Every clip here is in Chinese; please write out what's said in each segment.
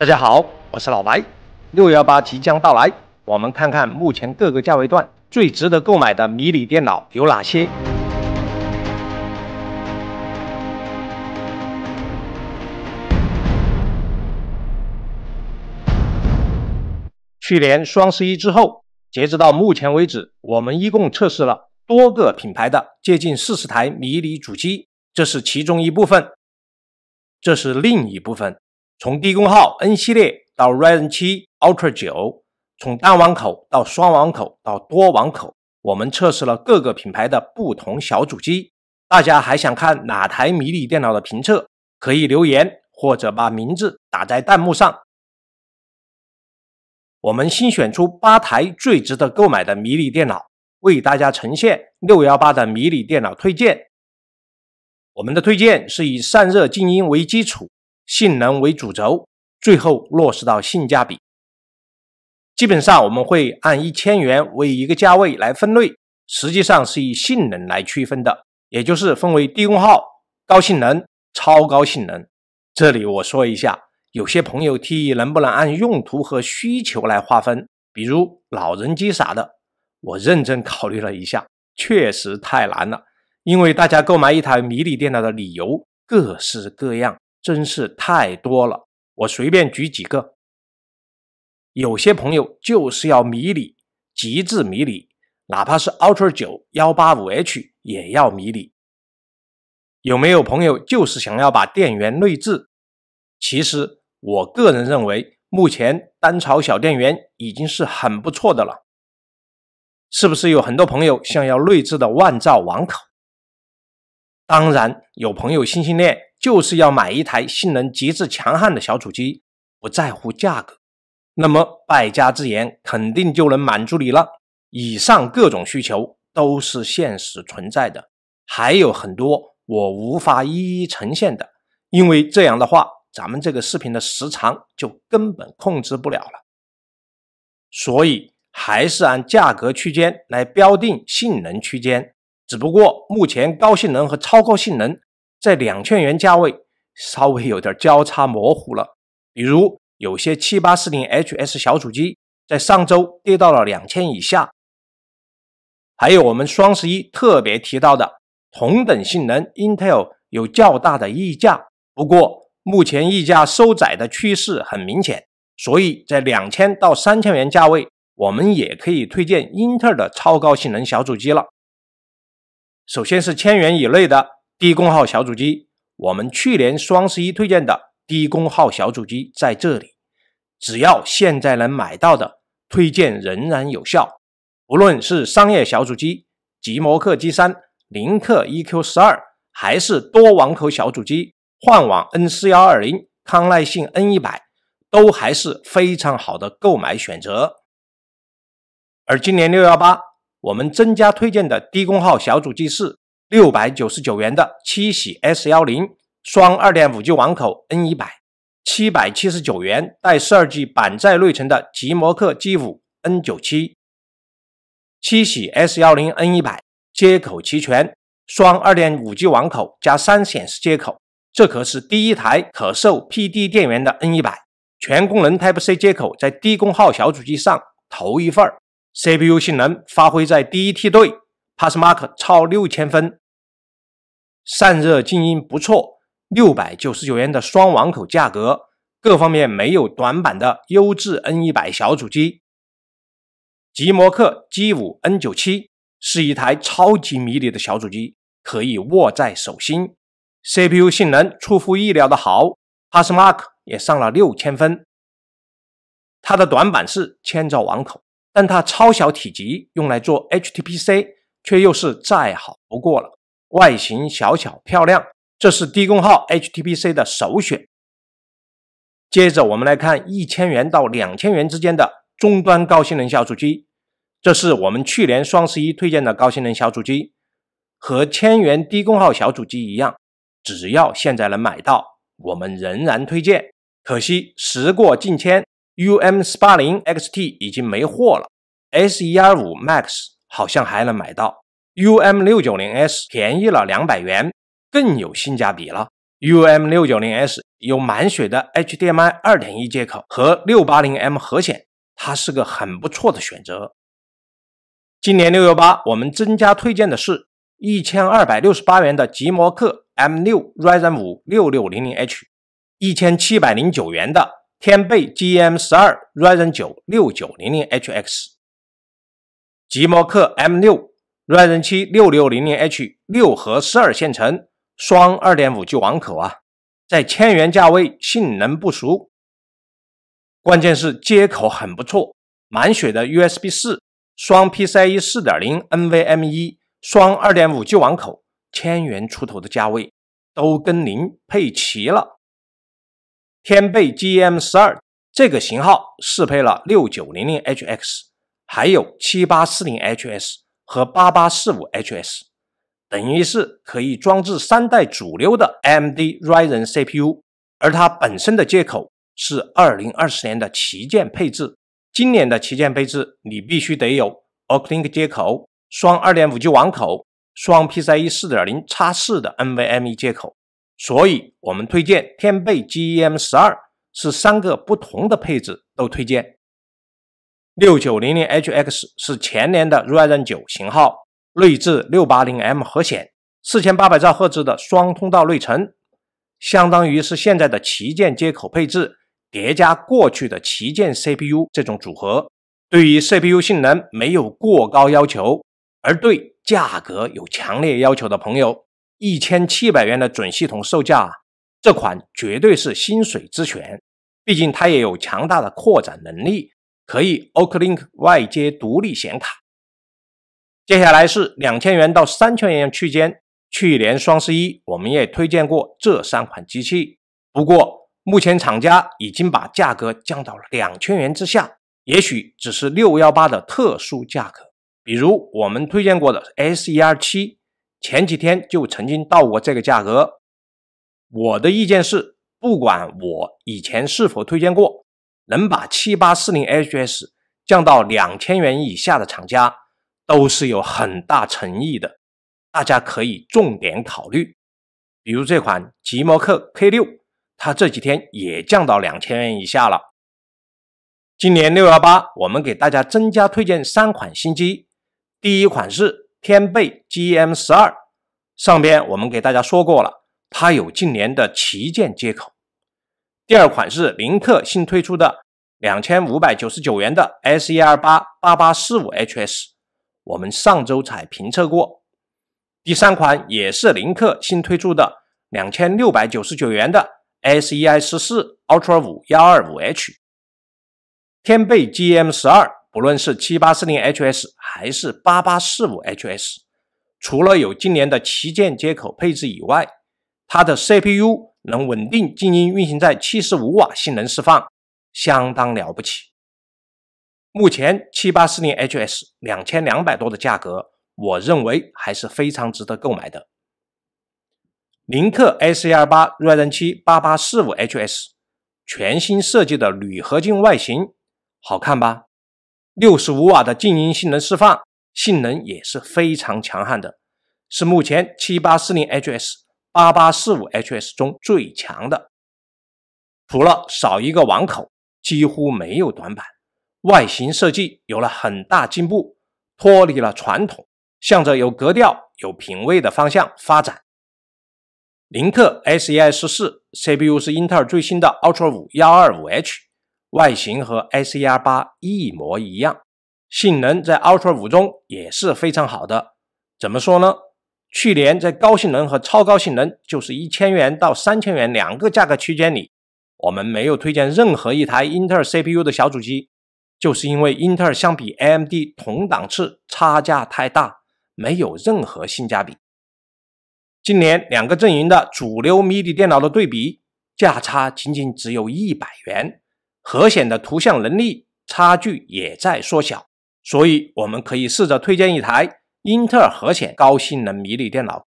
大家好，我是老白。六幺八即将到来，我们看看目前各个价位段最值得购买的迷你电脑有哪些。去年双十一之后，截止到目前为止，我们一共测试了多个品牌的接近四十台迷你主机，这是其中一部分，这是另一部分。从低功耗 N 系列到 Ryzen 7 Ultra 9，从单网口到双网口到多网口，我们测试了各个品牌的不同小主机。大家还想看哪台迷你电脑的评测？可以留言或者把名字打在弹幕上。我们新选出八台最值得购买的迷你电脑，为大家呈现六幺八的迷你电脑推荐。我们的推荐是以散热静音为基础。性能为主轴，最后落实到性价比。基本上我们会按一千元为一个价位来分类，实际上是以性能来区分的，也就是分为低功耗、高性能、超高性能。这里我说一下，有些朋友提议能不能按用途和需求来划分，比如老人机啥的。我认真考虑了一下，确实太难了，因为大家购买一台迷你电脑的理由各式各样。真是太多了，我随便举几个。有些朋友就是要迷你，极致迷你，哪怕是 Ultra 9 185H 也要迷你。有没有朋友就是想要把电源内置？其实我个人认为，目前单槽小电源已经是很不错的了。是不是有很多朋友想要内置的万兆网口？当然，有朋友心心念。就是要买一台性能极致强悍的小主机，不在乎价格，那么败家之言肯定就能满足你了。以上各种需求都是现实存在的，还有很多我无法一一呈现的，因为这样的话，咱们这个视频的时长就根本控制不了了。所以还是按价格区间来标定性能区间，只不过目前高性能和超高性能。在两千元价位稍微有点交叉模糊了，比如有些七八四零 HS 小主机在上周跌到了两千以下，还有我们双十一特别提到的同等性能 Intel 有较大的溢价，不过目前溢价收窄的趋势很明显，所以在两千到三千元价位，我们也可以推荐英特尔的超高性能小主机了。首先是千元以内的。低功耗小主机，我们去年双十一推荐的低功耗小主机在这里，只要现在能买到的推荐仍然有效。不论是商业小主机极摩客 G 三、林克 EQ 十二，还是多网口小主机幻网 N 四幺二零、康耐信 N 一百，都还是非常好的购买选择。而今年六幺八，我们增加推荐的低功耗小主机是。六百九十九元的七喜 S 幺零双二点五 G 网口 N 一百，七百七十九元带十二 G 板载内存的极摩客 G 五 N 九七，七喜 S 幺零 N 一百接口齐全，双二点五 G 网口加三显示接口，这可是第一台可售 PD 电源的 N 一百，全功能 Type-C 接口在低功耗小主机上头一份儿，CPU 性能发挥在第一梯队，PassMark 超六千分。散热静音不错，六百九十九元的双网口价格，各方面没有短板的优质 N 一百小主机。吉摩克 G 五 N 九七是一台超级迷你的小主机，可以握在手心。CPU 性能出乎意料的好，PassMark 也上了六千分。它的短板是千兆网口，但它超小体积用来做 HTPC 却又是再好不过了。外形小巧漂亮，这是低功耗 HTPC 的首选。接着我们来看一千元到两千元之间的终端高性能小主机，这是我们去年双十一推荐的高性能小主机，和千元低功耗小主机一样，只要现在能买到，我们仍然推荐。可惜时过境迁，UM 四八零 XT 已经没货了，S 一二五 Max 好像还能买到。UM 六九零 S 便宜了两百元，更有性价比了。UM 六九零 S 有满血的 HDMI 二点一接口和六八零 M 核显，它是个很不错的选择。今年六幺八，我们增加推荐的是一千二百六十八元的极摩克 M 六 Ryzen 五六六零零 H，一千七百零九元的天贝 GM 十二 Ryzen 九六九零零 HX。极摩克 M 六。r 锐龙七六六零零 H 六核十二线程双二点五 G 网口啊，在千元价位性能不俗，关键是接口很不错，满血的 USB 四双 PCIe 四点零 NVMe 双二点五 G 网口，千元出头的价位都跟您配齐了。天贝 g m 十二这个型号适配了六九零零 HX，还有七八四零 HS。和八八四五 HS，等于是可以装置三代主流的 AMD Ryzen CPU，而它本身的接口是二零二四年的旗舰配置。今年的旗舰配置，你必须得有 OcLink 接口、双二点五 G 网口、双 PCIe 四点零 X 四的 NVMe 接口。所以，我们推荐天贝 Gem 十二是三个不同的配置都推荐。六九零零 HX 是前年的 Ryzen 九型号，内置六八零 M 核显，四千八百兆赫兹的双通道内存，相当于是现在的旗舰接口配置叠加过去的旗舰 CPU 这种组合。对于 CPU 性能没有过高要求，而对价格有强烈要求的朋友，一千七百元的准系统售价，这款绝对是薪水之选。毕竟它也有强大的扩展能力。可以，OCLink 外接独立显卡。接下来是两千元到三千元区间，去年双十一我们也推荐过这三款机器，不过目前厂家已经把价格降到两千元之下，也许只是六幺八的特殊价格。比如我们推荐过的 S E 二七，前几天就曾经到过这个价格。我的意见是，不管我以前是否推荐过。能把七八四零 HS 降到两千元以下的厂家，都是有很大诚意的，大家可以重点考虑。比如这款极摩克 K 六，它这几天也降到两千元以下了。今年六幺八，我们给大家增加推荐三款新机。第一款是天贝 GM 十二，上边我们给大家说过了，它有近年的旗舰接口。第二款是林克新推出的两千五百九十九元的 S E R 八八八四五 H S，我们上周才评测过。第三款也是林克新推出的两千六百九十九元的 S E I 十四 Ultra 五幺二五 H。天贝 G M 十二，不论是七八四零 H S 还是八八四五 H S，除了有今年的旗舰接口配置以外，它的 CPU 能稳定静音运行在七十五瓦性能释放，相当了不起。目前七八四零 HS 两千两百多的价格，我认为还是非常值得购买的。林克 ACR 八 r y z e n 七八八四五 HS 全新设计的铝合金外形，好看吧？六十五瓦的静音性能释放，性能也是非常强悍的，是目前七八四零 HS。8八四五 HS 中最强的，除了少一个网口，几乎没有短板。外形设计有了很大进步，脱离了传统，向着有格调、有品味的方向发展。凌特 SEs 四 CPU 是英特尔最新的 Ultra 五幺二五 H，外形和 s e r 八一模一样，性能在 Ultra 五中也是非常好的。怎么说呢？去年在高性能和超高性能（就是一千元到三千元两个价格区间里），我们没有推荐任何一台英特尔 CPU 的小主机，就是因为英特尔相比 AMD 同档次差价太大，没有任何性价比。今年两个阵营的主流 MIDI 电脑的对比价差仅仅只有一百元，核显的图像能力差距也在缩小，所以我们可以试着推荐一台。英特尔核显高性能迷你电脑，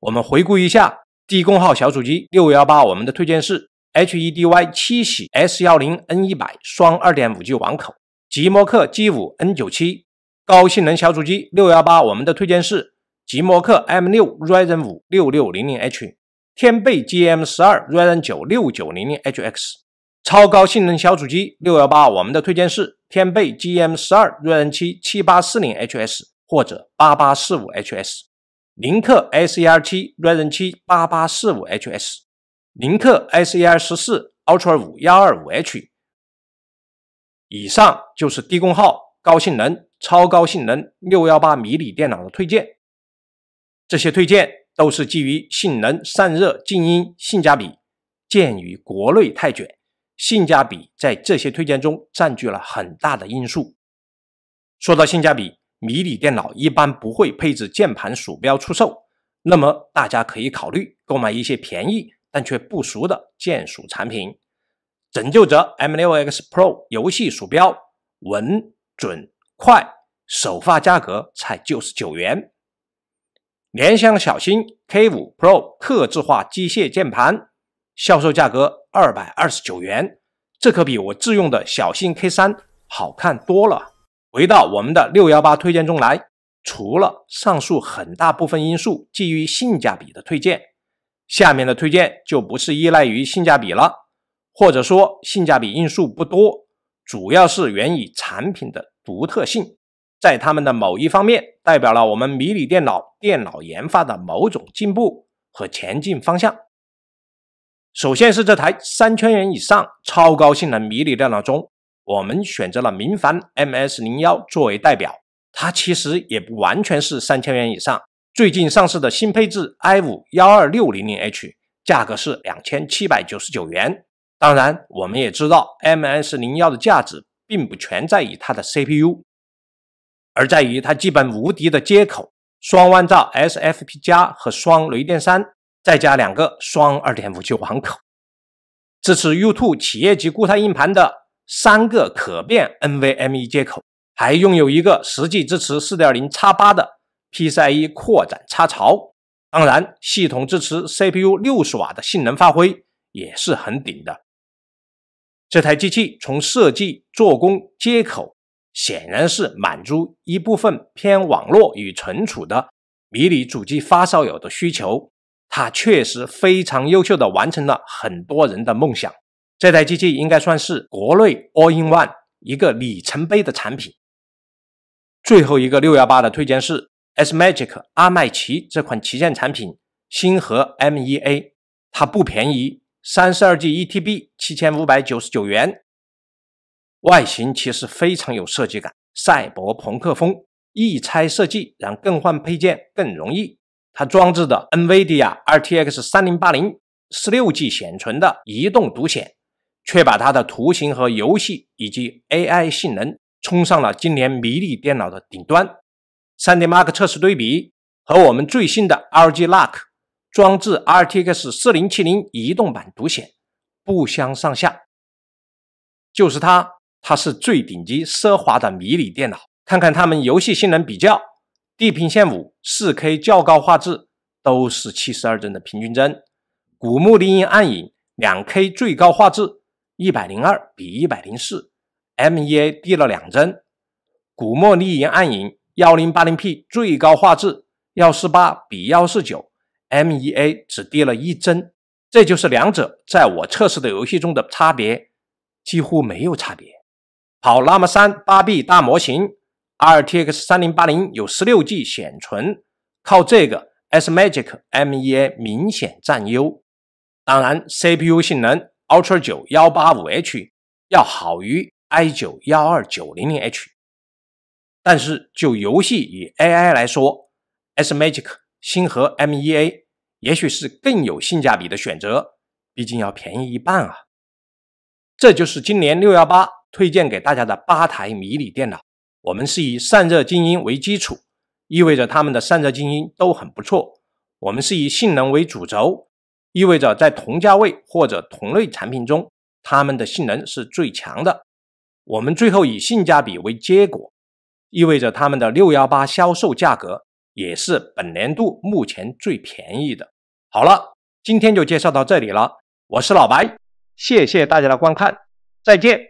我们回顾一下低功耗小主机六幺八，我们的推荐是 HEDY 七喜 S10N100 双二点五 G 网口，极摩客 G5N97 高性能小主机六幺八，我们的推荐是极摩客 M6 Ryzen 五六六零零 H，天贝 GM12 Ryzen 九六九零零 HX。超高性能小主机六幺八，我们的推荐是天贝 GM 十二 r e n 七七八四零 HS 或者八八四五 HS，林克 s e r 七 r e n 七八八四五 HS，林克 s e r 十四 Ultra 五幺二五 H。以上就是低功耗、高性能、超高性能六幺八迷你电脑的推荐。这些推荐都是基于性能、散热、静音、性价比。鉴于国内太卷。性价比在这些推荐中占据了很大的因素。说到性价比，迷你电脑一般不会配置键盘、鼠标出售，那么大家可以考虑购买一些便宜但却不俗的键鼠产品。拯救者 M6X Pro 游戏鼠标，稳准快，首发价格才九十九元。联想小新 K5 Pro 个制化机械键盘，销售价格。二百二十九元，这可比我自用的小新 K 三好看多了。回到我们的六幺八推荐中来，除了上述很大部分因素基于性价比的推荐，下面的推荐就不是依赖于性价比了，或者说性价比因素不多，主要是源于产品的独特性，在他们的某一方面代表了我们迷你电脑电脑研发的某种进步和前进方向。首先是这台三千元以上超高性能迷你电脑中，我们选择了明矾 MS 零幺作为代表。它其实也不完全是三千元以上，最近上市的新配置 i 五幺二六零零 H 价格是两千七百九十九元。当然，我们也知道 MS 零幺的价值并不全在于它的 CPU，而在于它基本无敌的接口，双万兆 SFP 加和双雷电三。再加两个双二点五网口，支持 U2 企业级固态硬盘的三个可变 NVMe 接口，还拥有一个实际支持四点零叉八的 PCIe 扩展插槽。当然，系统支持 CPU 六十瓦的性能发挥也是很顶的。这台机器从设计、做工、接口，显然是满足一部分偏网络与存储的迷你主机发烧友的需求。它确实非常优秀的完成了很多人的梦想，这台机器应该算是国内 All in One 一个里程碑的产品。最后一个六幺八的推荐是 s m a g i c 阿麦奇这款旗舰产品星河 M1A，它不便宜，三十二 G E T B 七千五百九十九元，外形其实非常有设计感，赛博朋克风，易拆设计让更换配件更容易。它装置的 NVIDIA RTX 3080 16G 显存的移动独显，却把它的图形和游戏以及 AI 性能冲上了今年迷你电脑的顶端。3DMark 测试对比和我们最新的 LG Luck 装置 RTX 4070移动版独显不相上下，就是它，它是最顶级奢华的迷你电脑。看看它们游戏性能比较。地平线五四 K 较高画质都是七十二帧的平均帧，古墓丽影暗影两 K 最高画质一百零二比一百零四，MEA 低了两帧。古墓丽影暗影幺零八零 P 最高画质幺四八比幺四九，MEA 只低了一帧。这就是两者在我测试的游戏中的差别几乎没有差别。跑拉姆山八 B 大模型。RTX 3080有 16G 显存，靠这个，S Magic M1A 明显占优。当然，CPU 性能，Ultra 9 185H 要好于 i9 12900H，但是就游戏与 AI 来说，S Magic 星河 M1A 也许是更有性价比的选择，毕竟要便宜一半啊。这就是今年618推荐给大家的八台迷你电脑。我们是以散热精英为基础，意味着他们的散热精英都很不错。我们是以性能为主轴，意味着在同价位或者同类产品中，他们的性能是最强的。我们最后以性价比为结果，意味着他们的六幺八销售价格也是本年度目前最便宜的。好了，今天就介绍到这里了。我是老白，谢谢大家的观看，再见。